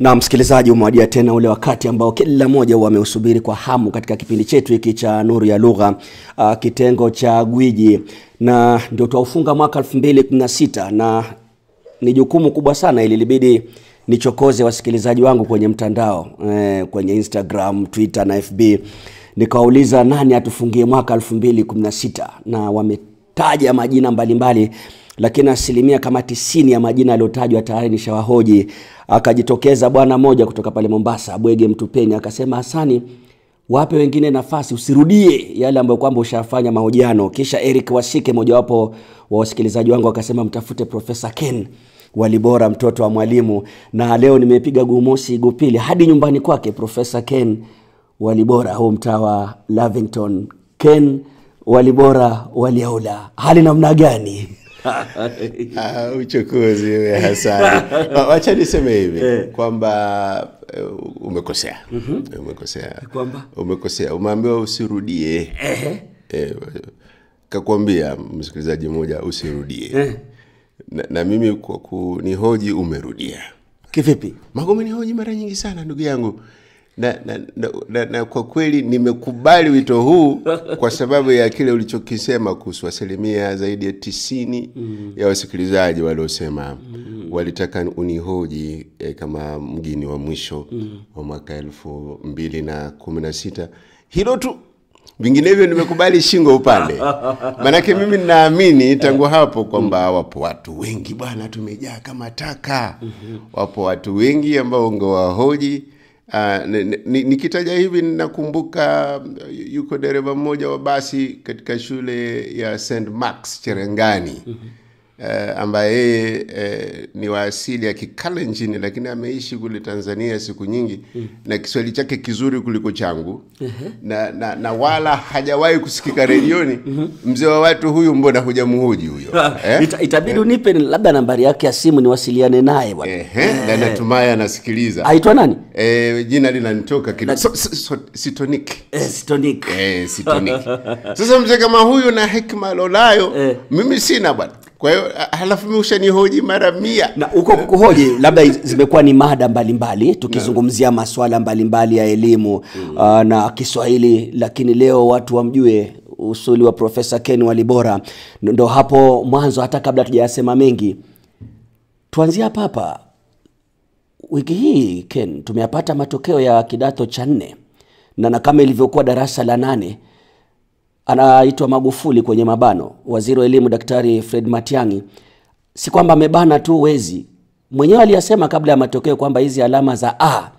Na msikilizaji, umewadia tena ule wakati ambao kila mmoja wameusubiri kwa hamu katika kipindi chetu hiki cha Nuru ya Lugha, uh, kitengo cha gwiji, na ndio tuaufunga mwaka 2016 na ni jukumu kubwa sana, ili libidi nichokoze wasikilizaji wangu kwenye mtandao eh, kwenye Instagram, Twitter na FB nikawauliza nani atufungie mwaka 2016 na wametaja majina mbalimbali mbali lakini asilimia kama tisini ya majina yaliyotajwa tayari ni shawahoji. Akajitokeza bwana moja kutoka pale Mombasa, Bwege Mtupeni, akasema Hasani, wape wengine nafasi, usirudie yale ambayo kwamba ushafanya mahojiano. Kisha Eric Wasike, mojawapo wa wasikilizaji wangu, akasema mtafute Profesa Ken Walibora, mtoto wa mwalimu, na leo nimepiga gumosi gupili hadi nyumbani kwake Profesa Ken Walibora, huu mtaa wa Lavington. Ken Walibora waliaula, hali namna gani? Ah, uchukuzi we hasani wacha niseme hivi eh. kwamba eh, umekosea mm-hmm. umekosea umekosea umeambiwa usirudie eh, kakuambia msikilizaji mmoja usirudie na, na mimi kwa kunihoji umerudia kivipi magome hoji mara nyingi sana ndugu yangu na, na, na, na, na kwa kweli nimekubali wito huu kwa sababu ya kile ulichokisema kuhusu asilimia zaidi ya tisini mm. ya wasikilizaji waliosema mm. walitaka unihoji eh, kama mgini wa mwisho mm. wa mwaka elfu mbili na kumi na sita hilo tu vinginevyo nimekubali shingo upande manake mimi ninaamini tangu hapo kwamba wapo watu wengi bwana tumejaa kama taka mm-hmm. wapo watu wengi ambao ungewahoji Uh, nikitaja hivi ninakumbuka yuko dereva mmoja wa basi katika shule ya St Max Cherengani. mm -hmm eh, ambaye yeye eh, ni wa asili ya Kikalenjini lakini ameishi kule Tanzania siku nyingi mm. na Kiswahili chake kizuri kuliko changu mm -hmm. na, na, na wala hajawahi kusikika redioni mm -hmm. mzee wa watu huyu, mbona hujamhoji huyo eh? Ita, itabidi eh? unipe labda nambari yake ya simu niwasiliane naye bwana eh, eh, Natumai anasikiliza. Aitwa nani? Eh, jina linanitoka kidogo so, so, so, Sitonic eh, Sitonic eh, Sitonic. Sasa mzee kama huyu na hekima lolayo eh. mimi sina bwana kwa hiyo halafu mimi ushanihoji mara mia na huko eh. kuhoji, labda zimekuwa ni mada mbalimbali tukizungumzia masuala mbalimbali ya elimu mm. uh, na Kiswahili, lakini leo watu wamjue usuli wa Profesa Ken Walibora. Ndo hapo mwanzo, hata kabla tujayasema mengi, tuanzie hapa hapa. Wiki hii Ken, tumeyapata matokeo ya kidato cha nne na, na kama ilivyokuwa darasa la nane anaitwa Magufuli kwenye mabano, waziri wa elimu Daktari Fred Matiang'i, si kwamba amebana tu wezi. Mwenyewe aliyasema kabla ya matokeo kwamba hizi alama za A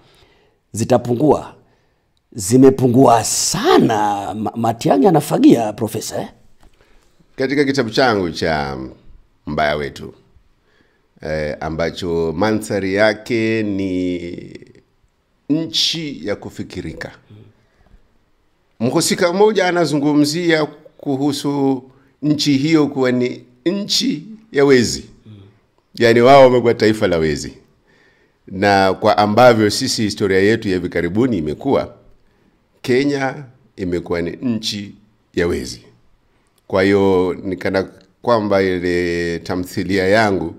zitapungua, zimepungua sana. Matiang'i anafagia profesa eh? Katika kitabu changu cha Mbaya Wetu eh, ambacho mandhari yake ni nchi ya kufikirika mm Mhusika mmoja anazungumzia kuhusu nchi hiyo kuwa ni nchi ya wezi, mm. yaani wao wamekuwa taifa la wezi, na kwa ambavyo sisi historia yetu ya hivi karibuni imekuwa, Kenya imekuwa ni nchi ya wezi. Kwa hiyo nikana kwamba ile tamthilia yangu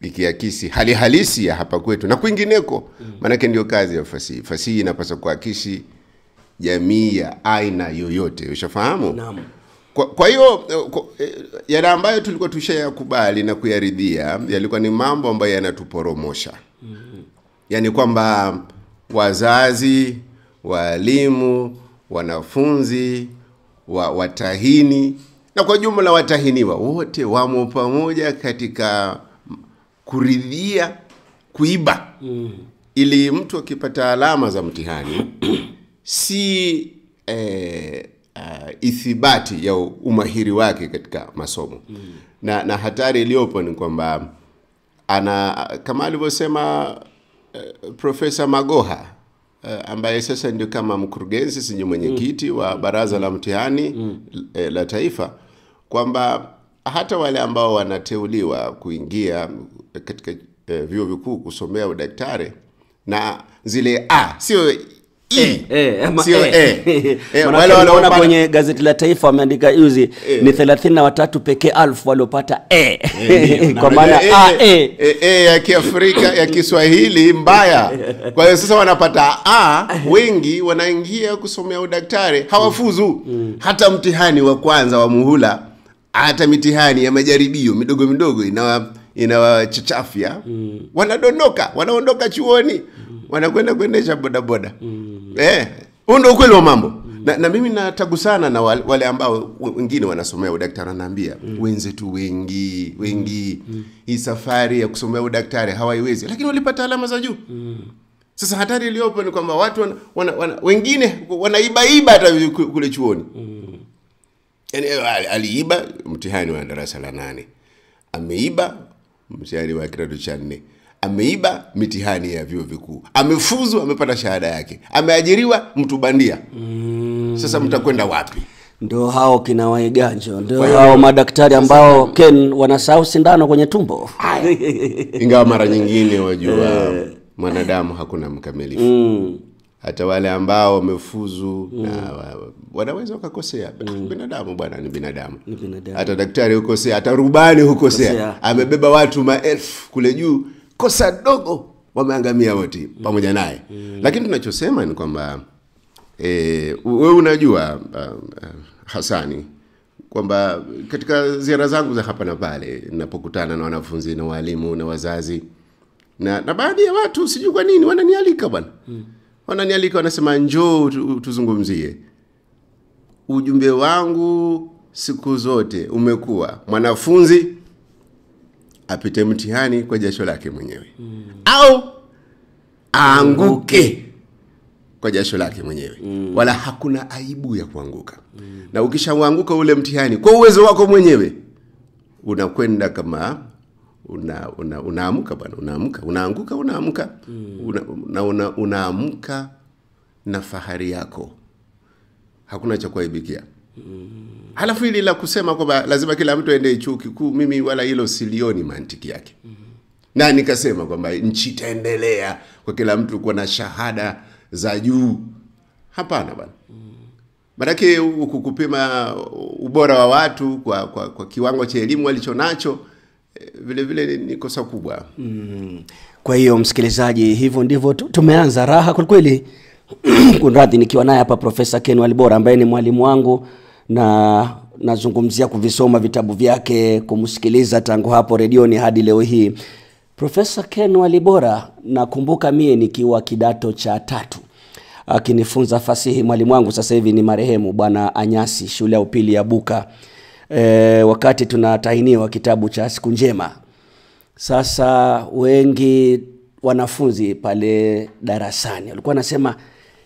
ikiakisi hali halisi ya hapa kwetu na kwingineko, mm. maanake ndio kazi ya fasihi. Fasihi inapaswa kuakisi jamii ya aina yoyote, ushafahamu? Naam. Kwa, kwa hiyo eh, eh, yale ambayo tulikuwa tushayakubali na kuyaridhia yalikuwa ni mambo ambayo yanatuporomosha mm -hmm. Yaani kwamba wazazi, walimu, wanafunzi wa, watahini na kwa jumla watahiniwa wote wamo pamoja katika kuridhia kuiba mm. Ili mtu akipata alama za mtihani si e, uh, ithibati ya umahiri wake katika masomo mm. na, na hatari iliyopo ni kwamba ana kama alivyosema e, Profesa Magoha e, ambaye sasa ndio kama mkurugenzi sinye mwenyekiti mm. wa baraza la mtihani mm. e, la taifa kwamba hata wale ambao wanateuliwa kuingia katika e, vyuo vikuu kusomea udaktari na zile a sio E. E. E. wale wanaona kwenye gazeti la Taifa wameandika juzi ni thelathini na watatu pekee alfu waliopata e. kwa maana a e, e, ya Kiafrika ya Kiswahili mbaya. Kwa hiyo sasa wanapata a, wengi wanaingia kusomea udaktari hawafuzu hata mtihani wa kwanza wa muhula, hata mitihani ya majaribio midogo midogo inawa inawachachafya mm. wanadondoka wanaondoka chuoni wanakwenda kuendesha bodaboda mm. eh, undo ukweli wa mambo mm. na, na mimi natagu sana na wale, wale ambao wengine wanasomea udaktari wanaambia mm. wenzetu wengi wengi mm. mm. hii safari ya kusomea udaktari hawaiwezi lakini walipata alama za juu mm. Sasa hatari iliyopo ni kwamba watu wana, wana, wana, wengine wanaibaiba hata kule chuoni mm. Yani, eh, aliiba mtihani wa darasa la nane, ameiba mtihani wa kidato cha nne, ameiba mitihani ya vyuo vikuu, amefuzu, amepata shahada yake, ameajiriwa mtu bandia. Mm. Sasa mtakwenda wapi? Ndio hao kina Waiganjo, ndio hao madaktari ambao Ken wanasahau sindano kwenye tumbo. Ingawa mara nyingine wajua eh. mwanadamu hakuna mkamilifu mm. hata wale ambao wamefuzu mm. na wanaweza wakakosea mm. Ah, binadamu bwana ni binadamu. ni binadamu hata daktari hukosea hata rubani hukosea amebeba watu maelfu kule juu kosa dogo wameangamia wote pamoja naye mm. lakini tunachosema ni kwamba e, wewe unajua uh, uh, Hasani kwamba katika ziara zangu za hapa na pale napokutana na wanafunzi na walimu na wazazi na, na baadhi ya watu sijui kwa nini wananialika bwana mm. wananialika wanasema njoo tu, tuzungumzie ujumbe wangu siku zote umekuwa mwanafunzi apite mtihani kwa jasho lake mwenyewe mm. au aanguke kwa jasho lake mwenyewe mm. wala hakuna aibu ya kuanguka mm. na ukishaanguka ule mtihani kwa uwezo wako mwenyewe unakwenda kama una, una, unaamka bwana unaamka unaanguka unaamka mm. una, una, una, unaamka na fahari yako hakuna cha kuaibikia Mm. Halafu hili la kusema kwamba lazima kila mtu aende chuo kikuu, mimi wala hilo silioni mantiki yake. Mm. Na nikasema kwamba nchi itaendelea kwa kila mtu kuwa na shahada za juu. Hapana bwana. Maanake huku kupima ubora wa watu kwa, kwa, kwa kiwango cha elimu walichonacho eh, vile vile ni kosa kubwa. Mm. Kwa hiyo msikilizaji, hivyo ndivyo tumeanza raha kwelikweli kunradhi, nikiwa naye hapa Profesa Ken Walibora ambaye ni mwalimu wangu na nazungumzia kuvisoma vitabu vyake, kumsikiliza tangu hapo redioni hadi leo hii. Profesa Ken Walibora, nakumbuka mie nikiwa kidato cha tatu akinifunza fasihi mwalimu wangu sasa hivi ni marehemu Bwana Anyasi, shule ya upili ya Buka. E, wakati tunatainiwa kitabu cha siku njema. Sasa wengi wanafunzi pale darasani walikuwa nasema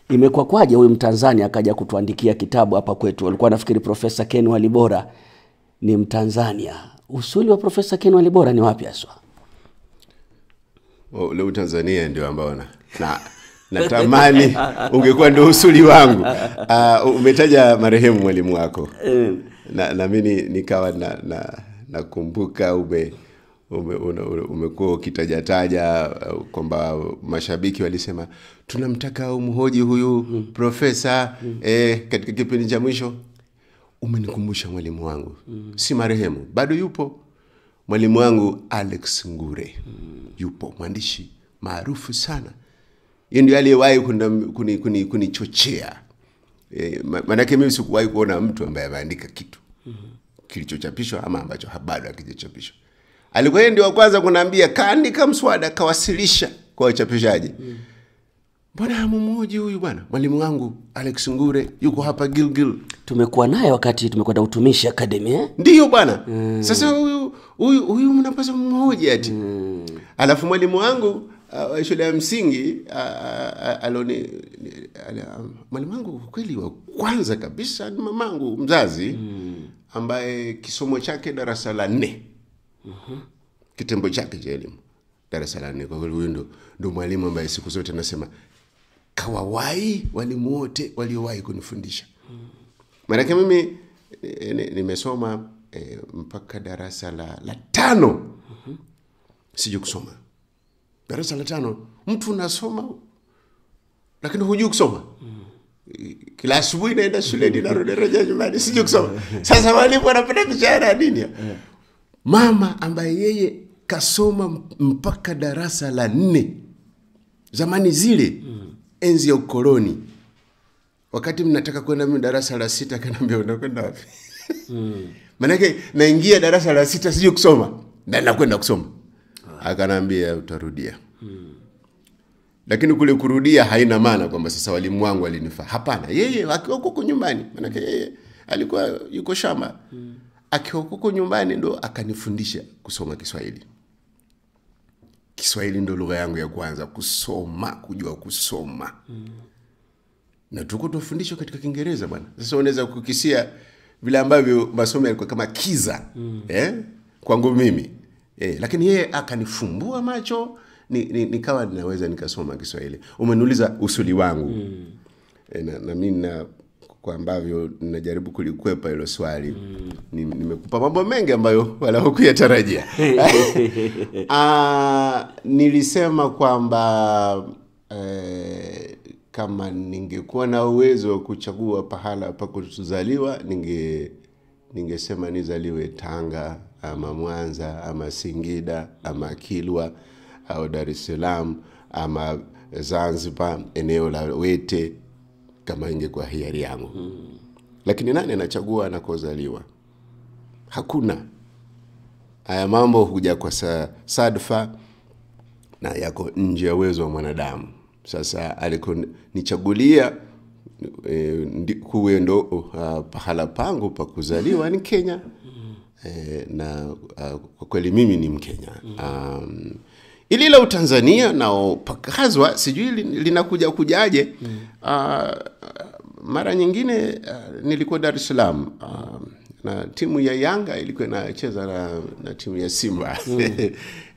imekuwa kwaje huyu Mtanzania akaja kutuandikia kitabu hapa kwetu? Walikuwa nafikiri Profesa Ken Walibora ni Mtanzania. Usuli wa Profesa Ken Walibora ni wapi haswa? Oh, leo Tanzania ndio ambao na, na natamani ungekuwa ndio usuli wangu. Uh, umetaja marehemu mwalimu wako eh. na, na mimi nikawa na, na, nakumbuka ume umekuwa ume ukitajataja uh, kwamba mashabiki walisema tunamtaka umhoji huyu mm. profesa mm. eh, katika kipindi cha mwisho umenikumbusha mwalimu wangu mm. si marehemu bado yupo mwalimu wangu alex ngure mm. yupo mwandishi maarufu sana hiyo ndio aliyewahi kunichochea kuni, kuni, kuni eh, maanake mimi sikuwahi kuona mtu ambaye ameandika kitu mm -hmm. kilichochapishwa ama ambacho bado akijachapishwa alikuwa yeye ndio wa kwanza kunaambia kaandika mswada kawasilisha kwa wachapishaji mm. -hmm mbona mumuoji huyu bwana mwalimu wangu alex ngure yuko hapa gilgil tumekuwa naye wakati tumekwenda utumishi academy eh? ndiyo bwana mm. sasa huyu huyu huyu mnapaswa mmoja ati mm. alafu mwalimu wangu uh, shule ya msingi uh, uh, aloni uh, um, mwalimu wangu kweli wa kwanza kabisa ni mamangu mzazi mm. ambaye kisomo chake darasa la nne mm-hmm. kitembo chake cha elimu darasa la nne kwa kweli huyu ndo, ndo mwalimu ambaye siku zote anasema kawawai walimu wote waliowahi kunifundisha maanake mimi eh, nimesoma e, mpaka darasa la, la tano mm-hmm. sijui kusoma darasa la tano mtu unasoma lakini hujui kusoma mm-hmm kila asubuhi naenda shuleni narudiraja nyumbani siju kusoma sasa walimu wanapenda mishahara nini mama ambaye yeye kasoma mpaka darasa la nne zamani zile mm enzi ya ukoloni wakati mnataka kwenda mimi darasa la sita kanaambia unakwenda wapi mm. manake naingia darasa la sita sijui kusoma nakwenda kusoma ah. akanaambia utarudia hmm. lakini kule kurudia haina maana kwamba sasa walimu wangu walinifaa hapana yeye akiwa huko nyumbani manake yeye alikuwa yuko shamba mm. akiwa huko nyumbani ndo akanifundisha kusoma kiswahili Kiswahili ndo lugha yangu ya kwanza, kusoma, kujua kusoma mm. na tuko tunafundishwa katika Kiingereza bwana. Sasa unaweza kukisia vile ambavyo masomo yalikuwa kama kiza mm. eh? kwangu mimi eh, lakini yeye akanifumbua macho ni, ni, nikawa ninaweza nikasoma Kiswahili. Umeniuliza usuli wangu mm. eh, na, na mi kwa ambavyo najaribu kulikwepa hilo swali mm. nimekupa mambo mengi ambayo wala hukuyatarajia ah, nilisema kwamba eh, kama ningekuwa na uwezo wa kuchagua pahala pa kuzaliwa ninge ningesema nizaliwe tanga ama mwanza ama singida ama kilwa au dar es salaam ama zanzibar eneo la wete kama ingekuwa hiari yangu mm. lakini nani anachagua anakozaliwa hakuna haya mambo huja kwa sa, sadfa na yako nje ya uwezo wa mwanadamu sasa alikonichagulia e, kuwe ndo uh, pahala pangu pa kuzaliwa ni kenya e, na uh, kwa kweli mimi ni mkenya mm. um, ili la Utanzania nao pakazwa, sijui linakuja kujaje mm. Uh, mara nyingine uh, nilikuwa Dar es uh, na timu ya Yanga ilikuwa inacheza na, na timu ya Simba mm.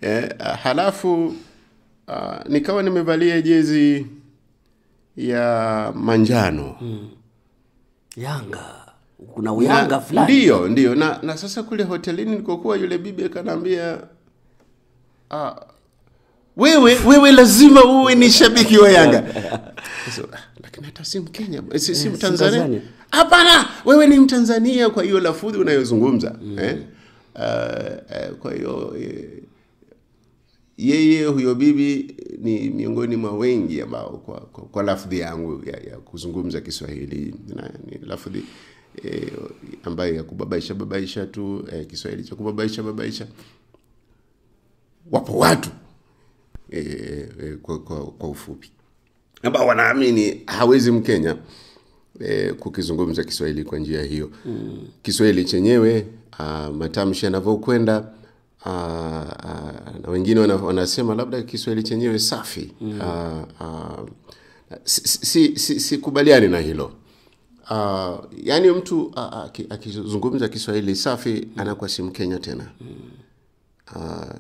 eh, halafu uh, nikawa nimevalia jezi ya manjano mm. Yanga kuna uyanga fulani ndio ndio na, na sasa kule hotelini nilikokuwa yule bibi akanaambia wewe wewe lazima uwe ni shabiki wa Yanga lakini hata si Mkenya si, si eh, Mtanzania hapana, wewe ni Mtanzania, kwa hiyo lafudhi unayozungumza mm. eh? uh, uh, kwa hiyo yeye huyo bibi ni miongoni mwa wengi ambao kwa, kwa, kwa lafudhi yangu ya, ya kuzungumza Kiswahili na, ni lafudhi eh, ambayo ya kubabaisha babaisha tu eh, Kiswahili cha kubabaisha babaisha. Wapo watu e, e, kwa, kwa, kwa ufupi ambao wanaamini hawezi mkenya e, kukizungumza kiswahili kwa njia hiyo mm. kiswahili chenyewe ah, matamshi yanavyokwenda ah, ah, na wengine wanasema labda kiswahili chenyewe safi mm. a, a, sikubaliani si, si, si, si na hilo uh, yaani mtu uh, akizungumza kiswahili safi anakuwa si mkenya tena mm. uh,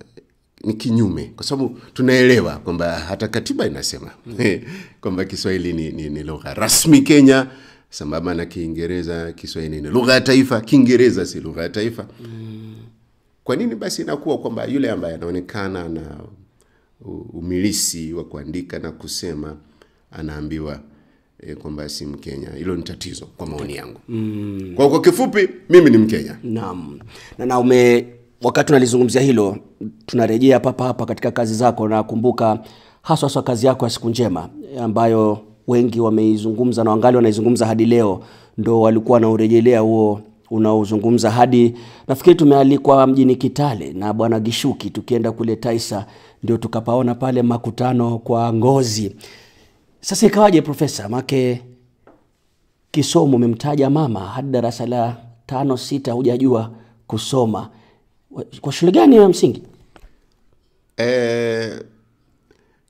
ni kinyume, kwa sababu tunaelewa kwamba hata katiba inasema kwamba Kiswahili ni, ni, ni lugha rasmi Kenya sambamba na Kiingereza. Kiswahili ni lugha ya taifa, Kiingereza si lugha ya taifa mm. Kwa nini basi inakuwa kwamba yule ambaye anaonekana na umilisi wa kuandika na kusema anaambiwa e, kwamba si Mkenya. Hilo ni tatizo kwa maoni yangu mm. Kwa, kwa kifupi mimi ni Mkenya. Naam. Na, na ume Wakati unalizungumzia hilo, tunarejea papa hapa katika kazi zako, na kumbuka haswa haswa kazi yako ya Siku Njema ambayo wengi wameizungumza na wangali wanaizungumza hadi leo, ndo walikuwa wanaurejelea huo unaozungumza hadi nafikiri tumealikwa mjini Kitale na bwana Gishuki, tukienda kule Taisa ndio tukapaona pale makutano kwa ngozi. Sasa ikawaje profesa? Make kisomo umemtaja mama hadi darasa la tano sita hujajua kusoma, kwa shule gani ya msingi? Eh,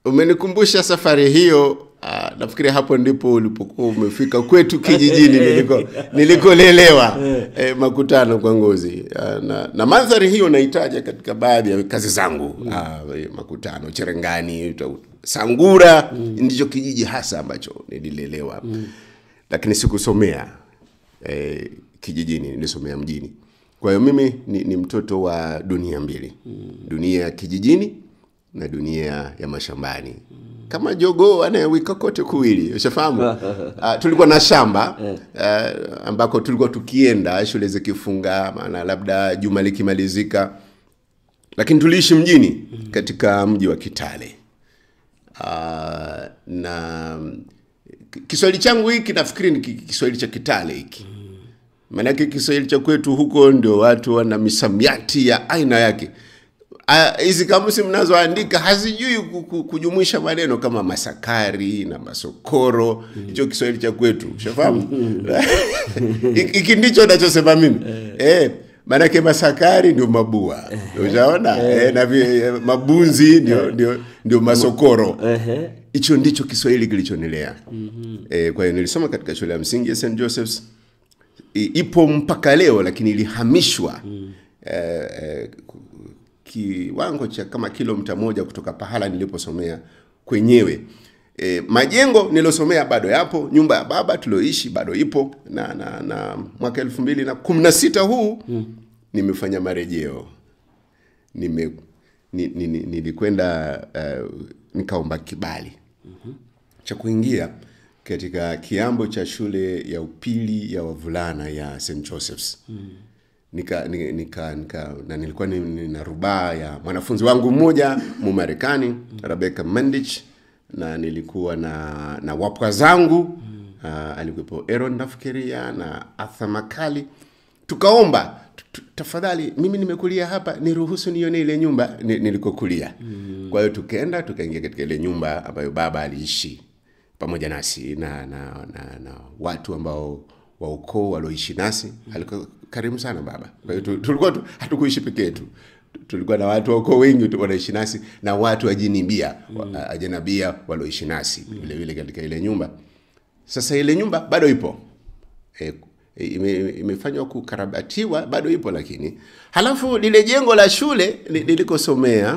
umenikumbusha safari hiyo. Ah, nafikiri hapo ndipo ulipokuwa umefika kwetu kijijini niliko nilikolelewa eh. eh, Makutano kwa Ngozi ah, na, na mandhari hiyo naitaja katika baadhi ya kazi zangu mm. ah, eh, Makutano, Cherengani, Sangura mm. ndicho kijiji hasa ambacho nililelewa mm. lakini sikusomea eh, kijijini, nilisomea mjini. Kwa hiyo mimi ni, ni mtoto wa dunia mbili mm. dunia ya kijijini na dunia ya mashambani mm. kama jogoo anayewika kote kuwili, ushafahamu uh, tulikuwa na shamba uh, ambako tulikuwa tukienda shule zikifunga, maana labda juma likimalizika, lakini tuliishi mjini mm. katika mji wa Kitale uh, na Kiswahili changu hiki nafikiri ni Kiswahili cha Kitale hiki mm Manake Kiswahili cha kwetu huko ndio watu wana misamiati ya aina yake. Hizi kamusi mnazoandika hazijui kujumuisha maneno kama masakari na masokoro. Mm. Hicho mm. Kiswahili cha kwetu ushafahamu. Mm. Hiki ndicho nachosema mimi eh, eh manake masakari ndio mabua eh. ushaona eh, eh na mabunzi ndio, ndio, ndio masokoro hicho ndicho kiswahili kilichonilea mm -hmm. eh, kwa hiyo nilisoma katika shule ya msingi ya st josephs ipo mpaka leo, lakini ilihamishwa mm. eh, eh kiwango cha kama kilomita moja kutoka pahala niliposomea kwenyewe. E, majengo nilosomea bado yapo, nyumba ya baba tulioishi bado ipo, na, na, na mwaka elfu mbili na kumi na sita huu mm. nimefanya marejeo nime ni, ni, ni, nilikwenda uh, nikaomba kibali mm -hmm. cha kuingia katika kiambo cha shule ya upili ya wavulana ya St Joseph's mm. nika, nika, nika, na nilikuwa nina rubaa ya mwanafunzi wangu mmoja Mumarekani mm. Rebecca Mendich na nilikuwa na, na wapwa zangu mm. uh, alikuwepo Aaron nafikiria na Arthur Makali tukaomba tafadhali mimi nimekulia hapa niruhusu nione ile nyumba nilikokulia mm. kwa hiyo tukaenda tukaingia katika ile nyumba ambayo baba aliishi pamoja nasi na, na, na, na watu ambao wa ukoo walioishi nasi alikuwa karimu sana baba. Kwa hiyo tulikuwa tu, hatukuishi peke yetu, tulikuwa na watu wa ukoo wengi wanaishi nasi na watu bia mm. ajanabia walioishi nasi mm. vile vile katika ile nyumba. Sasa ile nyumba bado ipo e, ime, imefanywa kukarabatiwa, bado ipo lakini. Halafu lile jengo la shule nilikosomea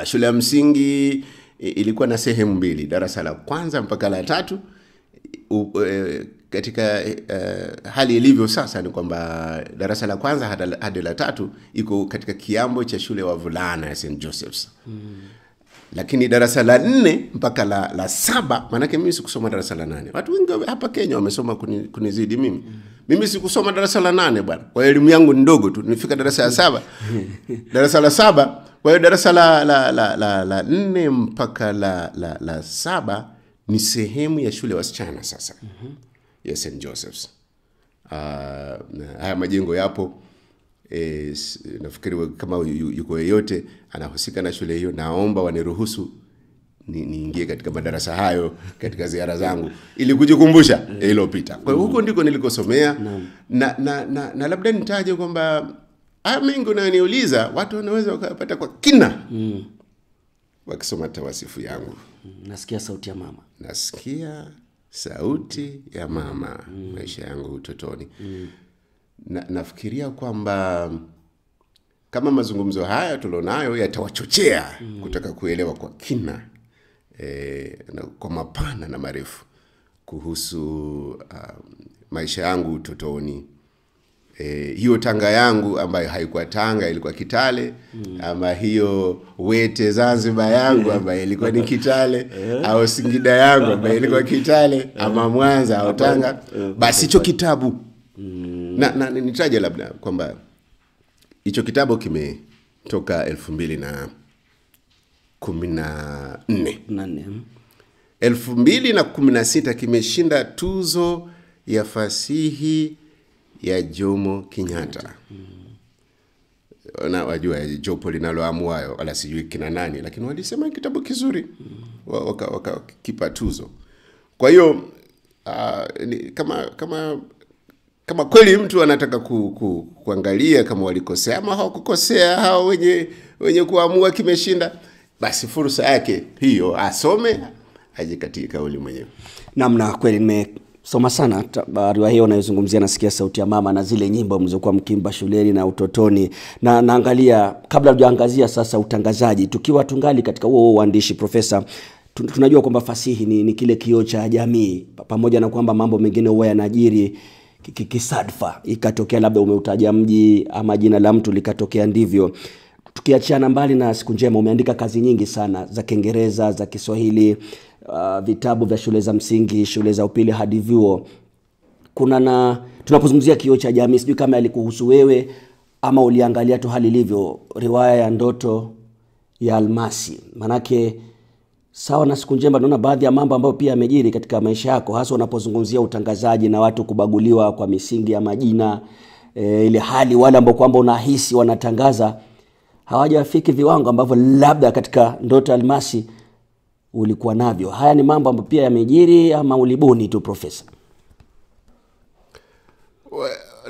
li, shule ya msingi ilikuwa na sehemu mbili, darasa la kwanza mpaka la tatu. U, e, katika uh, hali ilivyo sasa ni kwamba darasa la kwanza hadi la tatu iko katika kiambo cha shule wa vulana ya St Joseph's. mm lakini darasa la nne mpaka la, la saba maanake mimi sikusoma darasa la nane watu wengi hapa kenya wamesoma kuni, mimi mimi sikusoma darasa la nane bwana kwa hiyo elimu yangu ndogo tu nifika darasa la saba darasa la saba kwa hiyo darasa la, la, la, la, la nne mpaka la, la, la saba ni sehemu ya shule wasichana sasa mm-hmm. ya st josephs uh, haya majengo yapo e, nafikiri kama yuko yeyote anahusika na shule hiyo, naomba waniruhusu niingie ni katika madarasa hayo katika ziara zangu ili kujikumbusha eh, iliyopita. Kwa hiyo huko ndiko nilikosomea na, na, na, na, na labda nitaje kwamba haya mengi unayoniuliza watu wanaweza wakapata kwa kina mm. wakisoma tawasifu yangu. Mm, nasikia sauti ya mama, nasikia sauti ya mama mm. maisha yangu utotoni mm na, nafikiria kwamba kama mazungumzo haya tulionayo yatawachochea mm. kutaka kuelewa kwa kina e, na, kwa mapana na marefu kuhusu uh, maisha yangu utotoni e, hiyo Tanga yangu ambayo haikuwa Tanga, ilikuwa Kitale mm. ama hiyo Wete Zanzibar yangu ambayo ilikuwa ni Kitale eh. au Singida yangu ambayo ilikuwa Kitale ama Mwanza au Tanga, basi hicho kitabu mm na, na nitaje labda kwamba hicho kitabu kimetoka elfu mbili na kumi na nne mm. elfu mbili na kumi na sita kimeshinda tuzo ya fasihi ya Jomo kinyatta mm. na wajua jopo linaloamua wala sijui kina nani, lakini walisema kitabu kizuri mm. wakakipa waka, tuzo. Kwa hiyo uh, kama kama kama kweli mtu anataka ku, ku, kuangalia kama walikosea ama hawakukosea hao wenye, wenye kuamua kimeshinda, basi fursa yake hiyo asome aje katika kauli mwenyewe. Namna kweli nime soma sana barua hiyo unayozungumzia, nasikia sauti ya mama na zile nyimbo mlizokuwa mkimba shuleni na utotoni, na naangalia kabla hujaangazia sasa utangazaji, tukiwa tungali katika huo uandishi, Profesa, tunajua kwamba fasihi ni, ni kile kioo cha jamii, pamoja na kwamba mambo mengine huwa yanajiri kisadfa ikatokea labda umeutaja mji ama jina la mtu likatokea ndivyo tukiachana mbali na siku njema umeandika kazi nyingi sana za kiingereza za kiswahili uh, vitabu vya shule za msingi shule za upili hadi vyuo kuna na tunapozungumzia kio cha jamii sijui kama alikuhusu wewe ama uliangalia tu hali ilivyo riwaya ya ndoto ya almasi manake Sawa na siku njema, naona baadhi ya mambo ambayo pia yamejiri katika maisha yako, hasa unapozungumzia utangazaji na watu kubaguliwa kwa misingi ya majina e, ile hali wale ambao kwamba unahisi wanatangaza hawajafiki viwango ambavyo labda katika ndoto almasi ulikuwa navyo. Haya ni mambo ambayo pia yamejiri ama ulibuni tu profesa?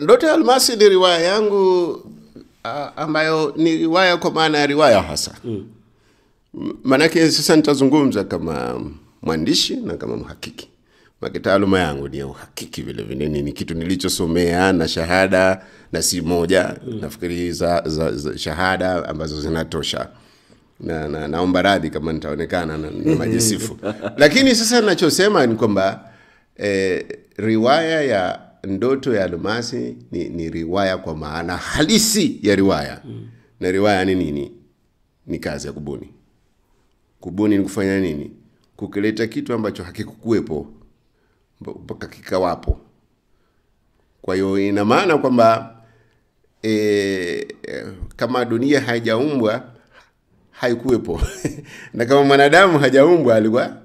Ndoto ya almasi ni riwaya yangu ambayo ni riwaya kwa maana ya riwaya hasa mm manake sasa nitazungumza kama mwandishi na kama mhakiki, maana taaluma yangu ni ya uhakiki vile vile, ni kitu nilichosomea na shahada, na si moja mm. Nafikiri za, za, za shahada ambazo zinatosha na, na naomba radhi kama nitaonekana na, na majisifu lakini sasa nachosema ni kwamba eh, riwaya ya ndoto ya almasi ni, ni riwaya kwa maana halisi ya riwaya mm. na riwaya ni nini? Ni kazi ya kubuni Kubuni ni kufanya nini? Kukileta kitu ambacho hakikukuwepo mpaka kikawapo. Kwa hiyo ina maana kwamba e, kama dunia haijaumbwa haikuwepo na kama mwanadamu hajaumbwa alikuwa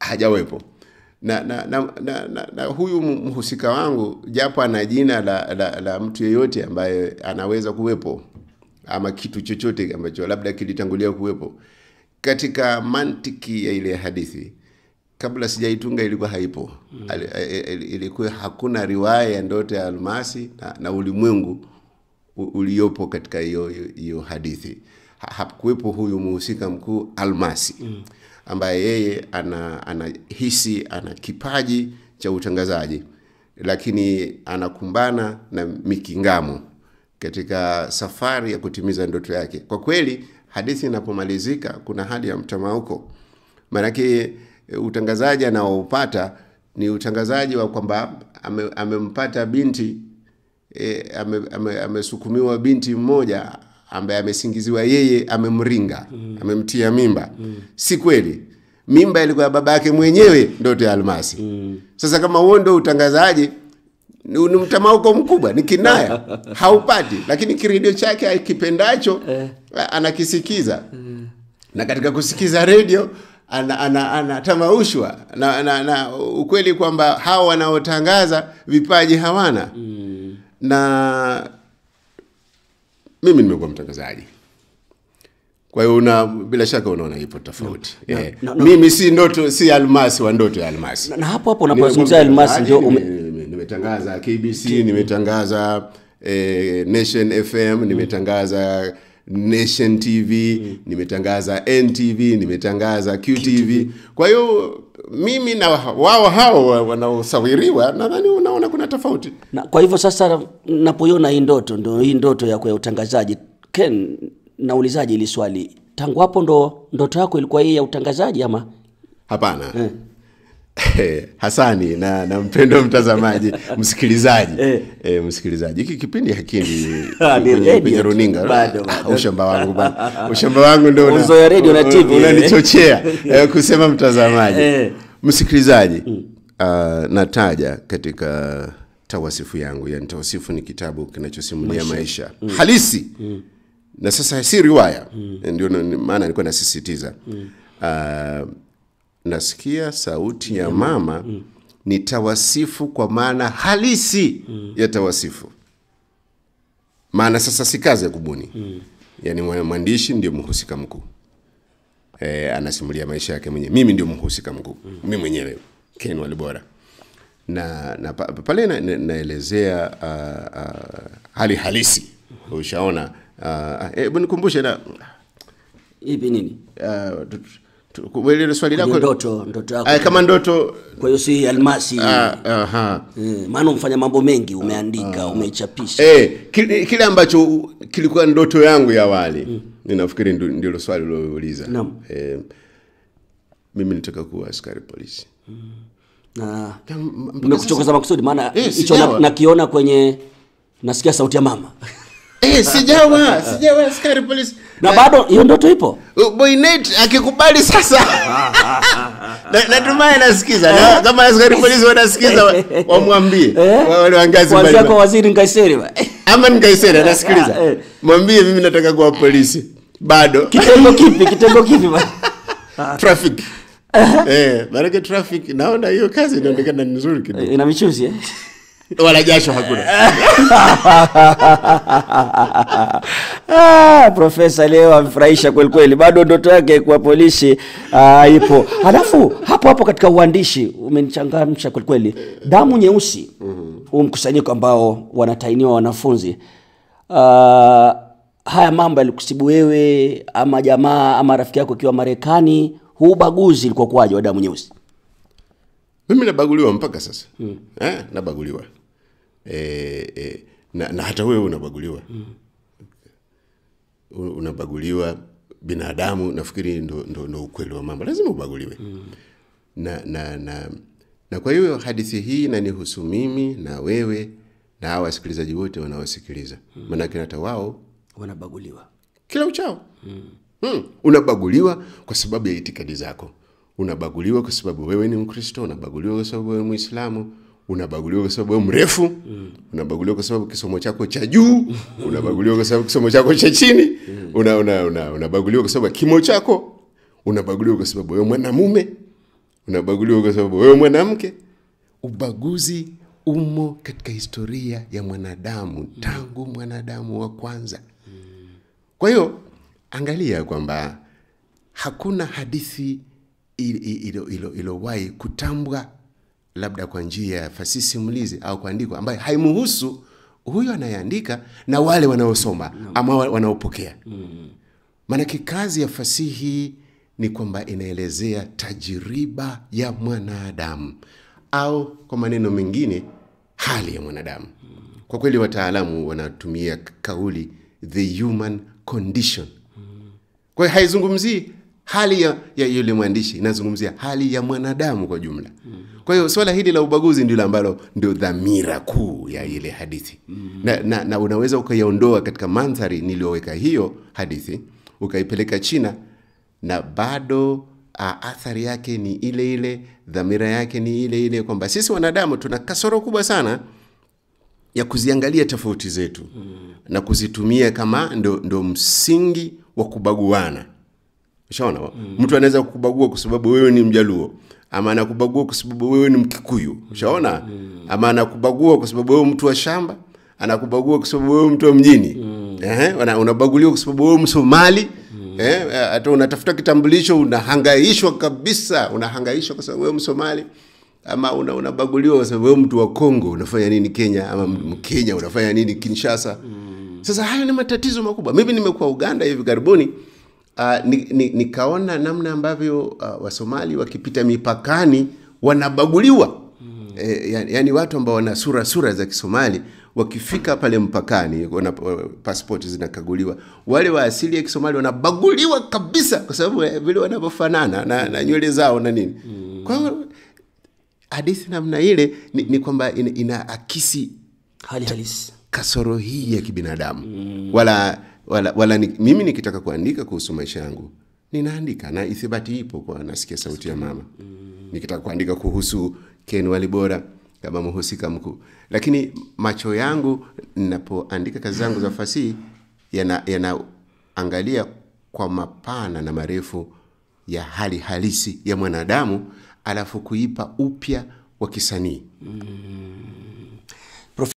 hajawepo na, na, na, na, na, na huyu mhusika wangu japo ana jina la, la, la mtu yeyote ambaye anaweza kuwepo ama kitu chochote ambacho labda kilitangulia kuwepo katika mantiki ya ile hadithi kabla sijaitunga ilikuwa haipo mm. Eh, eh, ilikuwa hakuna riwaya ya ndoto ya almasi na, na ulimwengu uliopo katika hiyo hiyo hadithi hakuwepo huyu muhusika mkuu almasi mm. ambaye yeye ana, ana hisi ana kipaji cha utangazaji lakini anakumbana na mikingamo katika safari ya kutimiza ndoto yake kwa kweli hadithi inapomalizika kuna hali ya mtamauko, maanake e, utangazaji anaoupata ni utangazaji wa kwamba amempata ame binti e, amesukumiwa ame, ame binti mmoja ambaye amesingiziwa yeye amemringa mm. amemtia mimba mm. si kweli mimba ilikuwa ya baba yake mwenyewe ndoto ya almasi mm. sasa kama huo ndo utangazaji ni mtamauko mkubwa, ni kinaya haupati, lakini kiredio chake akipendacho eh. anakisikiza, na katika kusikiza redio anatamaushwa ana, ana, na, na, na ukweli kwamba hawa wanaotangaza vipaji hawana mm. na mimi nimekuwa mtangazaji kwa hiyo una bila shaka unaona ipo tofauti no, no, eh. no, no. mimi si ndoto si almasi wa ndoto ya almasi na, na hapo hapo unapozungumzia almasi ndio nimetangaza KBC, nimetangaza eh, Nation FM, nimetangaza Nation TV, mm. nimetangaza NTV, nimetangaza QTV. Kwa hiyo mimi na wao hao wanaosawiriwa nadhani unaona kuna tofauti. Na kwa hivyo sasa napoiona hii ndoto ndo hii ndoto yako ya utangazaji Ken, naulizaje ili swali, tangu hapo ndo ndoto yako ilikuwa hii ya utangazaji ama hapana? Eh. Hasani na, na mpendo mtazamaji msikilizaji hey. Eh. Eh, hey, msikilizaji hiki kipindi hakini kwenye runinga ah, ushamba wangu bana ushamba wangu ndio unanichochea eh, kusema mtazamaji e. msikilizaji mm. uh, nataja katika tawasifu yangu yani tawasifu ni kitabu kinachosimulia maisha, maisha. Mm. halisi mm. na sasa si riwaya mm. ndio maana nilikuwa nasisitiza mm. uh, nasikia sauti ya mama mm. ni tawasifu kwa maana halisi mm. ya tawasifu maana sasa si kazi ya kubuni mm. yani mwandishi ndio mhusika mkuu e, anasimulia maisha yake mwenyewe mimi ndio mhusika mkuu mi mwenyewe ken walibora na, na pale na, na, naelezea uh, uh, hali halisi ushaona uh, eh, nikumbushe na hivi nini uh, kueleza swali lako ndoto ndoto yako Ay, kama ndoto kwa hiyo si almasi ah, aha mm, maana umfanya mambo mengi umeandika uh, ah. umechapisha eh kile, kile ambacho kilikuwa ndoto yangu ya awali mm. ninafikiri ndilo swali uliouliza naam eh, mimi nitaka kuwa askari polisi mm. na nimekuchokoza makusudi maana eh, hicho yes, nakiona kwenye nasikia sauti ya mama eh sijawa sijawa askari polisi na bado hiyo ndoto ipo. Boynet akikubali sasa natumai nasikiza na, eh? kama askari polisi wanasikiza wamwambie eh? wale wangazi mbali kwa waziri Nkaiseri ama Nkaiseri anasikiliza, eh. mwambie mimi nataka kuwa polisi bado. Kitengo kipi? Kitengo kipi traffic eh, maanake traffic naona hiyo kazi inaonekana nzuri kidogo, ina michuzi eh wala jasho hakuna ah, profesa leo amfurahisha kwelikweli bado ndoto yake kuwa polisi ah, ipo halafu hapo hapo katika uandishi umenichangamsha kwelikweli damu nyeusi huu mkusanyiko ambao wanatainiwa wanafunzi ah, haya mambo yalikusibu wewe ama jamaa ama rafiki yako ikiwa marekani huu ubaguzi ilikuwa kwaje wa damu nyeusi mimi nabaguliwa mpaka sasa hmm. eh, nabaguliwa e, e, na, na hata wewe unabaguliwa mm. unabaguliwa binadamu nafikiri ndo, ndo, ndo ukweli wa mambo lazima ubaguliwe mm. na, na, na, na kwa hiyo hadithi hii nanihusu mimi na wewe na hawa wasikilizaji wote wanaosikiliza mm. hata wao wanabaguliwa kila uchao mm. Mm. unabaguliwa kwa sababu ya itikadi zako unabaguliwa kwa sababu wewe ni mkristo unabaguliwa kwa sababu wewe ni mwislamu unabaguliwa kwa sababu mrefu mm. unabaguliwa kwa sababu kisomo chako cha juu unabaguliwa kwa sababu kisomo chako cha chini mm. una, una, una, unabaguliwa kwa sababu kimo chako unabaguliwa kwa sababu wewe mwanamume unabaguliwa kwa sababu wewe mwanamke ubaguzi umo katika historia ya mwanadamu mm. tangu mwanadamu wa kwanza mm. kwa hiyo angalia kwamba hakuna hadithi ilowahi kutambwa labda kwa njia ya fasihi simulizi au kuandikwa ambayo haimuhusu huyo anayeandika na wale wanaosoma ama wanaopokea maanake kazi ya fasihi ni kwamba inaelezea tajiriba ya mwanadamu au kwa maneno mengine hali ya mwanadamu kwa kweli wataalamu wanatumia kauli the human condition kwa hiyo haizungumzii hali ya, ya yule mwandishi inazungumzia hali ya mwanadamu kwa jumla mm. kwa hiyo swala hili la ubaguzi ndilo ambalo ndio dhamira kuu ya ile hadithi mm. na, na, na unaweza ukaiondoa katika mandhari niliyoweka hiyo hadithi ukaipeleka china na bado a, athari yake ni ile ile dhamira yake ni ile ile kwamba sisi wanadamu tuna kasoro kubwa sana ya kuziangalia tofauti zetu mm. na kuzitumia kama ndo, ndo msingi wa kubaguana shaona Mm. Mtu anaweza kukubagua kwa sababu wewe ni Mjaluo ama anakubagua kwa sababu wewe ni Mkikuyu. shaona mm. mm. Ama anakubagua kwa sababu wewe mtu wa shamba, anakubagua kwa sababu wewe mtu wa mjini. Mm. Eh, unabaguliwa kwa sababu wewe Msomali. Mm. Eh, eh, hata unatafuta kitambulisho unahangaishwa kabisa, unahangaishwa kwa sababu wewe Msomali ama una, unabaguliwa kwa sababu wewe mtu wa Kongo unafanya nini Kenya ama Mkenya mm. unafanya nini Kinshasa. Mm. Sasa hayo ni matatizo makubwa. Mimi nimekuwa Uganda hivi karibuni uh, ah, nikaona ni, ni namna ambavyo uh, wasomali wakipita mipakani wanabaguliwa mm. e, eh, yani, yani watu ambao wana sura sura za kisomali wakifika pale mpakani wana, pasipoti zinakaguliwa wale wa asili ya kisomali wanabaguliwa kabisa kwa sababu eh, vile wanavyofanana na, na nywele zao na nini mm. kwa hiyo hadithi namna ile ni, ni kwamba ina, ina akisi hali halisi kasoro hii ya kibinadamu mm. wala wala, wala ni, mimi nikitaka kuandika kuhusu maisha yangu ninaandika na ithibati ipo kwa nasikia sauti ya mama nikitaka kuandika kuhusu ken walibora kama mhusika mkuu lakini macho yangu ninapoandika kazi zangu za fasihi yanaangalia yana kwa mapana na marefu ya hali halisi ya mwanadamu alafu kuipa upya wa kisanii mm.